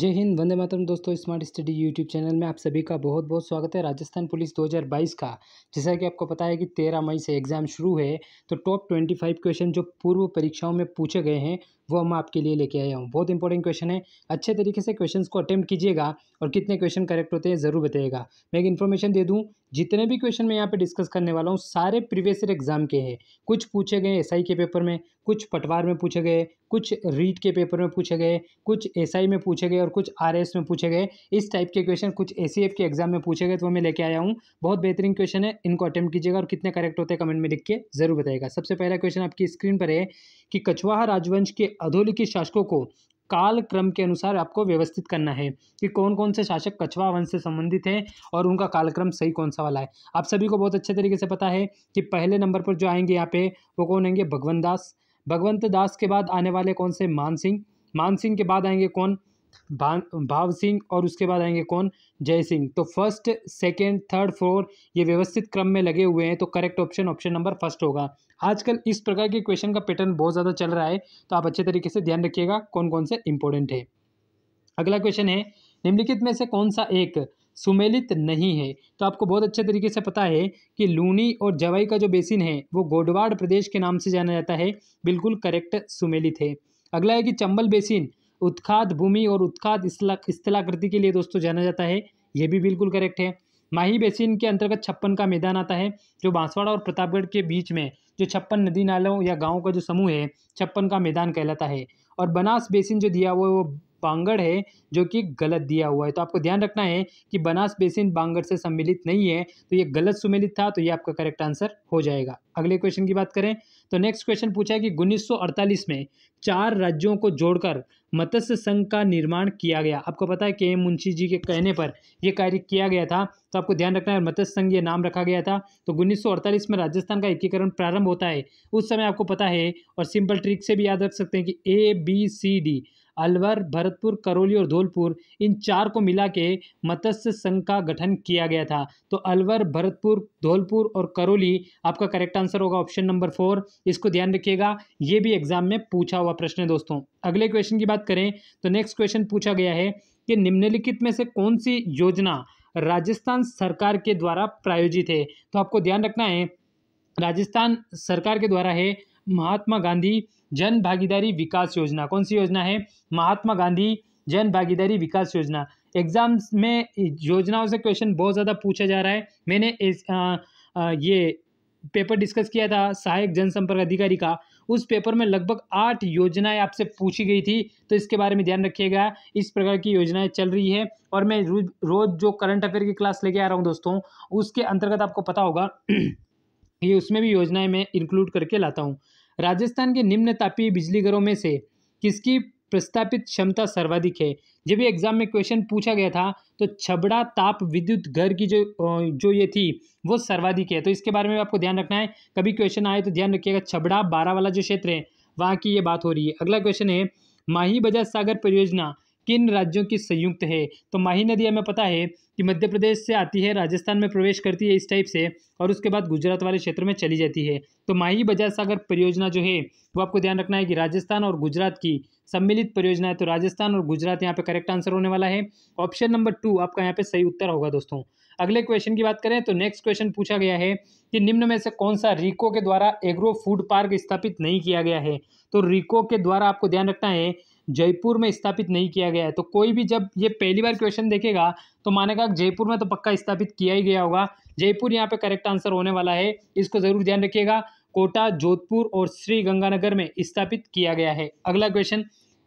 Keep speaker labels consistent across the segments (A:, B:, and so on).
A: जय हिंद वंदे मातरम दोस्तों smart study YouTube channel में आप सभी का बहुत बहुत स्वागत है राजस्थान पुलिस 2022 का जैसा कि आपको पता है कि 13 मई से एग्ज़ाम शुरू है तो टॉप 25 क्वेश्चन जो पूर्व परीक्षाओं में पूछे गए हैं वो हम आपके लिए लेके आया हूँ बहुत इंपॉर्टेंट क्वेश्चन है अच्छे तरीके से क्वेश्चन को अटैम्प्ट कीजिएगा और कितने क्वेश्चन करेक्ट होते हैं ज़रूर बताइएगा मैं एक इन्फॉर्मेशन दे दूँ जितने भी क्वेश्चन मैं यहाँ पे डिस्कस करने वाला हूँ सारे प्रीवियस एग्जाम के हैं कुछ पूछे गए एस के पेपर में कुछ पटवार में पूछे गए कुछ रीट के पेपर में पूछे गए कुछ एस में पूछे गए और कुछ आर में पूछे गए इस टाइप के क्वेश्चन कुछ ए के एग्जाम में पूछे गए तो मैं लेके आया हूँ बहुत बेहतरीन क्वेश्चन है इनको अटैम्प्ट कीजिएगा और कितने करेक्ट होते हैं कमेंट में लिख के जरूर बताएगा सबसे पहला क्वेश्चन आपकी स्क्रीन पर है कि कछवाहा राजवंश के अधोलिखित शासकों को काल क्रम के अनुसार आपको व्यवस्थित करना है कि कौन कौन से शासक कछवा वंश से संबंधित हैं और उनका कालक्रम सही कौन सा वाला है आप सभी को बहुत अच्छे तरीके से पता है कि पहले नंबर पर जो आएंगे यहाँ पे वो कौन आएंगे भगवंत दास भगवंत दास के बाद आने वाले कौन से मानसिंह मानसिंह के बाद आएंगे कौन भाव सिंह और उसके बाद आएंगे कौन जय सिंह तो फर्स्ट सेकंड थर्ड फोर ये व्यवस्थित क्रम में लगे हुए हैं तो correct option option number first होगा आजकल इस प्रकार के क्वेश्चन का पैटर्न बहुत ज़्यादा चल रहा है तो आप अच्छे तरीके से ध्यान रखिएगा कौन कौन से इंपॉर्टेंट है अगला क्वेश्चन है निम्नलिखित में से कौन सा एक सुमेलित नहीं है तो आपको बहुत अच्छे तरीके से पता है कि लूनी और जवाई का जो बेसिन है वो गोडवाड़ प्रदेश के नाम से जाना जाता है बिल्कुल करेक्ट सुमेलित है अगला है कि चंबल बेसिन उत्खाद भूमि और उत्खाद स्थलाकृति के लिए दोस्तों जाना जाता है ये भी बिल्कुल करेक्ट है माही बेसिन के अंतर्गत छप्पन का मैदान आता है जो बांसवाड़ा और प्रतापगढ़ के बीच में जो छप्पन नदी नालों या गाँव का जो समूह है छप्पन का मैदान कहलाता है और बनास बेसिन जो दिया हुआ है वो बांगड़ है जो कि गलत दिया हुआ है तो आपको ध्यान रखना है कि बनास बेसिन बांगड़ से सम्मिलित नहीं है तो ये गलत सुमिलित था तो ये आपका करेक्ट आंसर हो जाएगा अगले क्वेश्चन की बात करें तो नेक्स्ट क्वेश्चन पूछा है कि 1948 में चार राज्यों को जोड़कर मत्स्य संघ का निर्माण किया गया आपको पता है के एम मुंशी जी के कहने पर यह कार्य किया गया था तो आपको ध्यान रखना है मत्स्य संघ ये नाम रखा गया था तो 1948 में राजस्थान का एकीकरण प्रारंभ होता है उस समय आपको पता है और सिंपल ट्रिक से भी याद रख सकते हैं कि A B C D Alwar Bharatpur Karauli और धौलपुर इन चार को मिला के मत्स्य संघ का गठन किया गया था तो अलवर भरतपुर धौलपुर और करौली आपका करेक्ट आंसर होगा ऑप्शन नंबर फोर इसको ध्यान रखिएगा ये भी एग्जाम में पूछा हुआ प्रश्न है दोस्तों अगले क्वेश्चन की बात करें तो नेक्स्ट क्वेश्चन पूछा गया है कि निम्नलिखित में से कौन सी योजना राजस्थान सरकार के द्वारा प्रायोजित है तो आपको ध्यान रखना है राजस्थान सरकार के द्वारा है महात्मा गांधी जन भागीदारी विकास योजना कौन सी योजना है महात्मा गांधी जन भागीदारी विकास योजना एग्जाम्स में योजनाओं से क्वेश्चन बहुत ज़्यादा पूछा जा रहा है मैंने इस आ, आ, ये पेपर डिस्कस किया था सहायक जनसंपर्क अधिकारी का उस पेपर में लगभग आठ योजनाएं आपसे पूछी गई थी तो इसके बारे में ध्यान रखिएगा इस प्रकार की योजनाएं चल रही है और मैं रोज़ जो करंट अफेयर की क्लास लेके आ रहा हूँ दोस्तों उसके अंतर्गत आपको पता होगा ये उसमें भी योजनाएं मैं इंक्लूड करके लाता हूँ राजस्थान के निम्न तापीय बिजली घरों में से किसकी प्रस्तापित क्षमता सर्वाधिक है जब ये एग्जाम में क्वेश्चन पूछा गया था तो छबड़ा ताप विद्युत घर की जो जो ये थी वो सर्वाधिक है तो इसके बारे में आपको ध्यान रखना है कभी क्वेश्चन आए तो ध्यान रखिएगा छबड़ा बारह वाला जो क्षेत्र है वहाँ की ये बात हो रही है अगला क्वेश्चन है माही बजाज सागर परियोजना किन राज्यों की संयुक्त है तो माही नदी हमें पता है कि मध्य प्रदेश से आती है राजस्थान में प्रवेश करती है इस टाइप से और उसके बाद गुजरात वाले क्षेत्र में चली जाती है तो माही बजाज सागर परियोजना जो है वो आपको ध्यान रखना है कि राजस्थान और गुजरात की सम्मिलित परियोजना है तो राजस्थान और गुजरात यहाँ पे करेक्ट आंसर होने वाला है ऑप्शन नंबर टू आपका यहाँ पे सही उत्तर होगा दोस्तों अगले क्वेश्चन की बात करें तो नेक्स्ट क्वेश्चन पूछा गया है कि निम्न में से कौन सा रिको के द्वारा एग्रो फूड पार्क स्थापित नहीं किया गया है तो रिको के द्वारा आपको ध्यान रखना है जयपुर में स्थापित नहीं किया गया है तो कोई भी जब ये पहली बार क्वेश्चन देखेगा तो मानेगा जयपुर में तो पक्का स्थापित किया ही गया होगा जयपुर यहाँ पे करेक्ट आंसर होने वाला है इसको ज़रूर ध्यान रखिएगा कोटा जोधपुर और श्री गंगानगर में स्थापित किया गया है अगला क्वेश्चन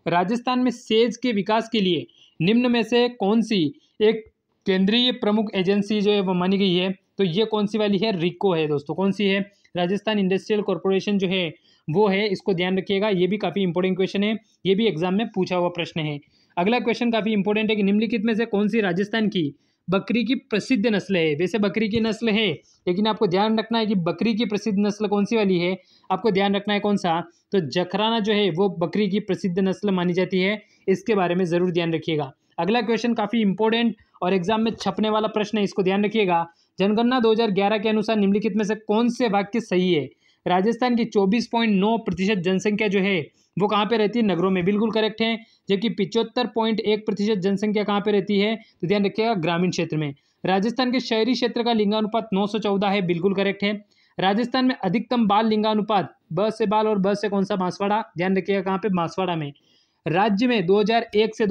A: राजस्थान में सेज के विकास के लिए निम्न में से कौन सी एक केंद्रीय प्रमुख एजेंसी जो है वो मानी गई है तो ये कौन सी वाली है रिको है दोस्तों कौन सी है राजस्थान इंडस्ट्रियल कॉरपोरेशन जो है वो है इसको ध्यान रखिएगा ये भी काफ़ी इंपॉर्टेंट क्वेश्चन है ये भी एग्जाम में पूछा हुआ प्रश्न है अगला क्वेश्चन काफ़ी इंपॉर्टेंट है कि निम्नलिखित में से कौन सी राजस्थान की बकरी की प्रसिद्ध नस्ल है वैसे बकरी की नस्ल है लेकिन आपको ध्यान रखना है कि बकरी की प्रसिद्ध नस्ल कौन सी वाली है आपको ध्यान रखना है कौन सा तो जखराना जो है वो बकरी की प्रसिद्ध नस्ल मानी जाती है इसके बारे में ज़रूर ध्यान रखिएगा अगला क्वेश्चन काफ़ी इंपॉर्टेंट और एग्जाम में छपने वाला प्रश्न है इसको ध्यान रखिएगा जनगणना 2011 के अनुसार निम्नलिखित में से कौन से वाक्य सही है राजस्थान की चौबीस पॉइंट नौ प्रतिशत जनसंख्या जो है वो कहाँ पे रहती है नगरों में बिल्कुल करेक्ट है जबकि पिचहत्तर पॉइंट एक प्रतिशत जनसंख्या कहाँ पे रहती है तो ध्यान रखिएगा ग्रामीण क्षेत्र में राजस्थान के शहरी क्षेत्र का लिंगानुपात चौदह है बिल्कुल करेक्ट है राजस्थान में अधिकतम बाल लिंगानुपात ब से बाल और ब से कौन सा बांसवाड़ा ध्यान रखिएगा कहाँ पे बांसवाड़ा में राज्य में दो से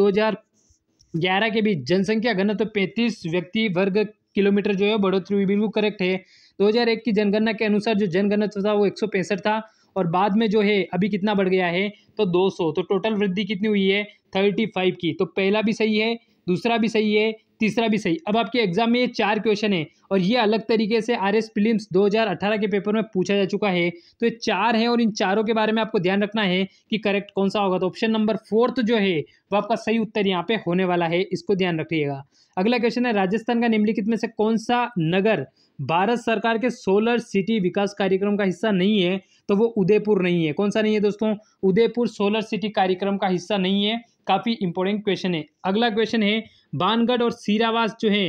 A: 2011 के बीच जनसंख्या घनत्व पैंतीस व्यक्ति वर्ग किलोमीटर जो है बढ़ोतरी हुई बिल्कुल करेक्ट है 2001 की जनगणना के अनुसार जो जनगणना था वो एक था और बाद में जो है अभी कितना बढ़ गया है तो 200 तो टोटल वृद्धि कितनी हुई है 35 की तो पहला भी सही है दूसरा भी सही है तीसरा भी सही अब आपके एग्जाम में ये चार क्वेश्चन है और ये अलग तरीके से आर एस हजार अठारह के पेपर में पूछा जा चुका है तो ये चार है और इन चारों के बारे में आपको ध्यान रखना है कि करेक्ट कौन सा होगा तो ऑप्शन नंबर फोर्थ जो है वो आपका सही उत्तर यहाँ पे होने वाला है इसको ध्यान रखिएगा अगला क्वेश्चन है राजस्थान का निम्नलिखित में से कौन सा नगर भारत सरकार के सोलर सिटी विकास कार्यक्रम का हिस्सा नहीं है तो वो उदयपुर नहीं है कौन सा नहीं है दोस्तों उदयपुर सोलर सिटी कार्यक्रम का हिस्सा नहीं है काफ़ी इंपॉर्टेंट क्वेश्चन है अगला क्वेश्चन है बानगढ़ और सीरावास जो है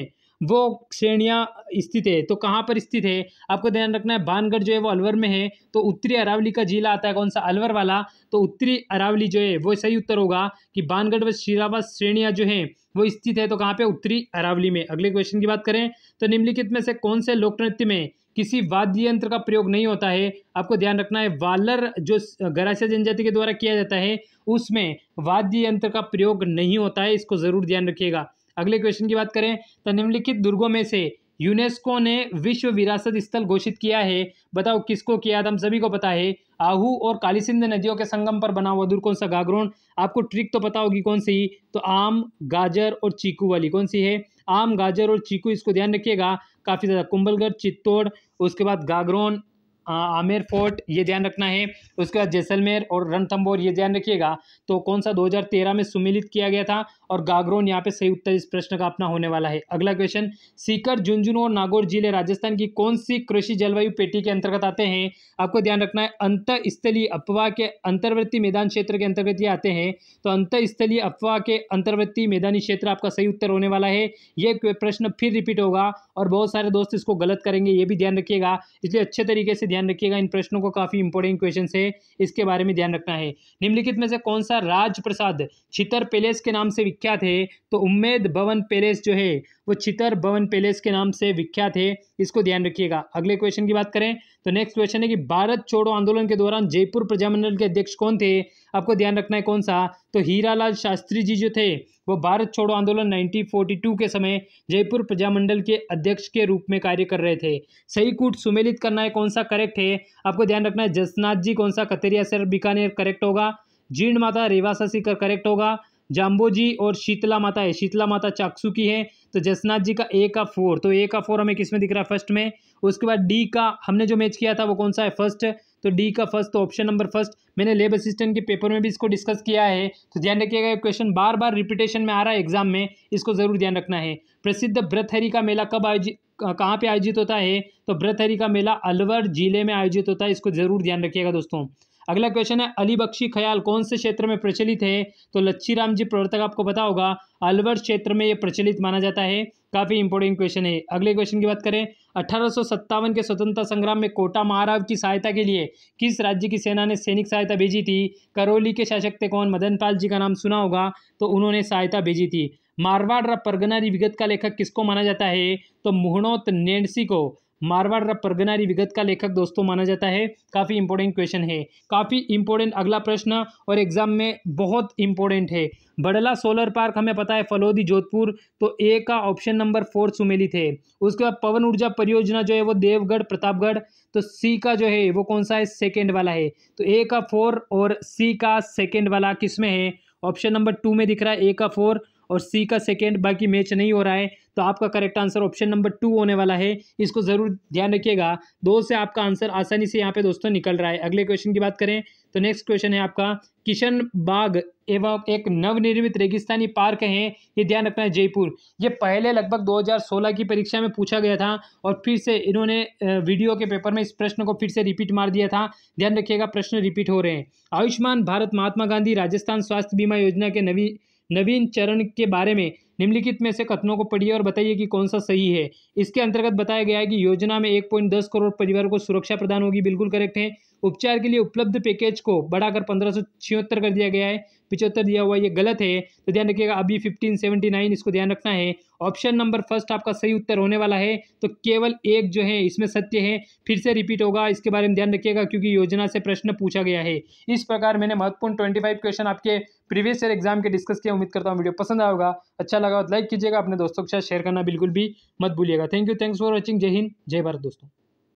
A: वो श्रेणियाँ स्थित है तो कहाँ पर स्थित है आपको ध्यान रखना है बानगढ़ जो है वो अलवर में है तो उत्तरी अरावली का जिला आता है कौन सा अलवर वाला तो उत्तरी अरावली जो है वो सही उत्तर होगा कि बानगढ़ व शीरावा श्रेणियाँ जो है वो स्थित है तो कहाँ पर उत्तरी अरावली में अगले क्वेश्चन की बात करें तो निम्नलिखित में से कौन से लोक नृत्य में किसी वाद्य यंत्र का प्रयोग नहीं होता है आपको ध्यान रखना है वालर जो गरासिया जनजाति के द्वारा किया जाता है उसमें वाद्य यंत्र का प्रयोग नहीं होता है इसको ज़रूर ध्यान रखिएगा अगले क्वेश्चन की बात करें तो निम्नलिखित दुर्गों में से यूनेस्को ने विश्व विरासत स्थल घोषित किया है बताओ किसको किया था हम सभी को पता है आहू और कालीसिंध नदियों के संगम पर बना हुआ दुर्ग कौन सा गागरोन आपको ट्रिक तो पता होगी कौन सी तो आम गाजर और चीकू वाली कौन सी है आम गाजर और चीकू इसको ध्यान रखिएगा काफ़ी ज़्यादा कुंबलगढ़ चित्तौड़ उसके बाद गागरोन आमेर फोर्ट ये ध्यान रखना है उसके बाद जैसलमेर और रणथम्बोर ये ध्यान रखिएगा तो कौन सा 2013 में सुमिलित किया गया था और गागरोन यहाँ पे सही उत्तर इस प्रश्न का अपना होने वाला है अगला क्वेश्चन सीकर झुंझुनू और नागौर जिले राजस्थान की कौन सी कृषि जलवायु पेटी के अंतर्गत आते हैं आपको ध्यान रखना है अंत स्थलीय अपवाह के अंतर्वर्ती मैदान क्षेत्र के अंतर्गत ये आते हैं तो अंत स्थलीय अपवाह के अंतर्वर्ती मैदानी क्षेत्र आपका सही उत्तर होने वाला है ये प्रश्न फिर रिपीट होगा और बहुत सारे दोस्त इसको गलत करेंगे ये भी ध्यान रखिएगा इसलिए अच्छे तरीके से ध्यान रखिएगा इन प्रश्नों को काफ़ी इंपॉर्टेंट क्वेश्चन है इसके बारे में ध्यान रखना है निम्नलिखित में से कौन सा राजप्रसाद छितर पैलेस के नाम से विख्यात है तो उम्मेद भवन पैलेस जो है वो चितर भवन पैलेस के नाम से विख्यात है इसको ध्यान रखिएगा अगले क्वेश्चन की बात करें तो नेक्स्ट क्वेश्चन है कि भारत छोड़ो आंदोलन के दौरान जयपुर प्रजामंडल के अध्यक्ष कौन थे आपको ध्यान रखना है कौन सा तो हीरालाल शास्त्री जी जो थे वो भारत छोड़ो आंदोलन 1942 के समय जयपुर प्रजामंडल के अध्यक्ष के रूप में कार्य कर रहे थे सही कूट सुमेलित करना है कौन सा करेक्ट है आपको ध्यान रखना है जसनाथ जी कौन सा कतेरिया सर बीकानेर करेक्ट होगा जीर्ण माता रेवासा सीकर करेक्ट होगा जाम्बो जी और शीतला माता है शीतला माता चाकसू की है तो जसनाथ जी का ए का फोर तो ए का फोर हमें किस में दिख रहा है फर्स्ट में उसके बाद डी का हमने जो मैच किया था वो कौन सा है फर्स्ट तो डी का फर्स्ट तो ऑप्शन नंबर फर्स्ट मैंने लेब असिस्टेंट के पेपर में भी इसको डिस्कस किया है तो ध्यान रखिएगा ये क्वेश्चन बार बार रिपीटेशन में आ रहा है एग्जाम में इसको ज़रूर ध्यान रखना है प्रसिद्ध ब्रतहरी का मेला कब आयोजित कहाँ पे आयोजित होता है तो ब्रतहरी का मेला अलवर जिले में आयोजित होता है इसको ज़रूर ध्यान रखिएगा दोस्तों अगला क्वेश्चन है अली बख्शी ख्याल कौन से क्षेत्र में प्रचलित है तो लच्छीराम जी प्रवर्तक आपको पता होगा अलवर क्षेत्र में ये प्रचलित माना जाता है काफ़ी इंपॉर्टेंट क्वेश्चन है अगले क्वेश्चन की बात करें अठारह के स्वतंत्रता संग्राम में कोटा महाराव की सहायता के लिए किस राज्य की सेना ने सैनिक सहायता भेजी थी करौली के शासक थे कौन मदन पाल जी का नाम सुना होगा तो उन्होंने सहायता भेजी थी मारवाड़ र परगना विगत का लेखक किसको माना जाता है तो मुहनोत नेंडसी को मारवाड़ परगना विगत का लेखक दोस्तों माना जाता है काफ़ी इंपॉर्टेंट क्वेश्चन है काफ़ी इंपॉर्टेंट अगला प्रश्न और एग्जाम में बहुत इंपॉर्टेंट है बड़ला सोलर पार्क हमें पता है फलोदी जोधपुर तो ए का ऑप्शन नंबर फोर सुमेली थे उसके बाद पवन ऊर्जा परियोजना जो है वो देवगढ़ प्रतापगढ़ तो सी का जो है वो कौन सा है सेकेंड वाला है तो ए का फोर और सी का सेकेंड वाला किस में है ऑप्शन नंबर टू में दिख रहा है ए का फोर और सी का सेकेंड बाकी मैच नहीं हो रहा है तो आपका correct answer option number two होने वाला है इसको ज़रूर ध्यान रखिएगा दो से आपका आंसर आसानी से यहाँ पे दोस्तों निकल रहा है अगले क्वेश्चन की बात करें तो नेक्स्ट क्वेश्चन है आपका किशन बाग एवं एक नवनिर्मित रेगिस्तानी पार्क है ये ध्यान रखना है जयपुर ये पहले लगभग 2016 की परीक्षा में पूछा गया था और फिर से इन्होंने वीडियो के पेपर में इस प्रश्न को फिर से रिपीट मार दिया था ध्यान रखिएगा प्रश्न रिपीट हो रहे हैं आयुष्मान भारत महात्मा गांधी राजस्थान स्वास्थ्य बीमा योजना के नवी नवीन चरण के बारे में निम्नलिखित में से कथनों को पढ़िए और बताइए कि कौन सा सही है इसके अंतर्गत बताया गया है कि योजना में एक पॉइंट दस करोड़ परिवार को सुरक्षा प्रदान होगी बिल्कुल करेक्ट है उपचार के लिए उपलब्ध पैकेज को बढ़ाकर पंद्रह सौ कर दिया गया है उत्तर दिया हुआ ये गलत है तो ध्यान रखिएगा अभी फिफ्टीन सेवेंटी नाइन इसको ध्यान रखना है ऑप्शन नंबर फर्स्ट आपका सही उत्तर होने वाला है तो केवल एक जो है इसमें सत्य है फिर से रिपीट होगा इसके बारे में ध्यान रखिएगा क्योंकि योजना से प्रश्न पूछा गया है इस प्रकार मैंने महत्वपूर्ण ट्वेंटी फाइव क्वेश्चन आपके प्रीवियस ईयर एग्जाम के डिस्कस किया उम्मीद करता हूँ वीडियो पसंद आएगा अच्छा लगा लाइक तो कीजिएगा अपने दोस्तों के साथ शेयर करना बिल्कुल भी मत भूलिएगा thank you thanks for watching जय हिंद जय भारत दोस्तों